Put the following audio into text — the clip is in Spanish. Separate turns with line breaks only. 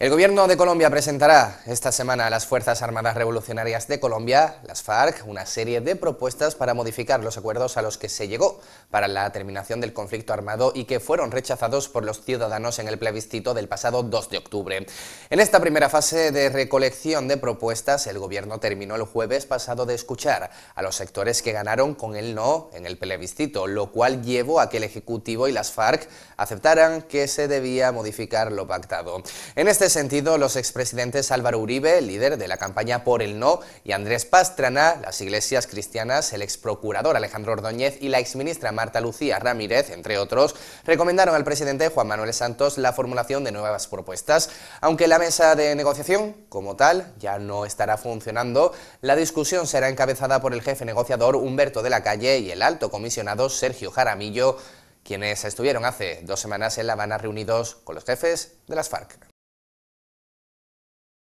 El gobierno de Colombia presentará esta semana a las Fuerzas Armadas Revolucionarias de Colombia, las FARC, una serie de propuestas para modificar los acuerdos a los que se llegó para la terminación del conflicto armado y que fueron rechazados por los ciudadanos en el plebiscito del pasado 2 de octubre. En esta primera fase de recolección de propuestas, el gobierno terminó el jueves pasado de escuchar a los sectores que ganaron con el no en el plebiscito, lo cual llevó a que el Ejecutivo y las FARC aceptaran que se debía modificar lo pactado. En este sentido, los expresidentes Álvaro Uribe, líder de la campaña por el no, y Andrés Pastrana, las iglesias cristianas, el exprocurador Alejandro Ordóñez y la exministra Marta Lucía Ramírez, entre otros, recomendaron al presidente Juan Manuel Santos la formulación de nuevas propuestas. Aunque la mesa de negociación, como tal, ya no estará funcionando, la discusión será encabezada por el jefe negociador Humberto de la Calle y el alto comisionado Sergio Jaramillo, quienes estuvieron hace dos semanas en La Habana reunidos con los jefes de las FARC.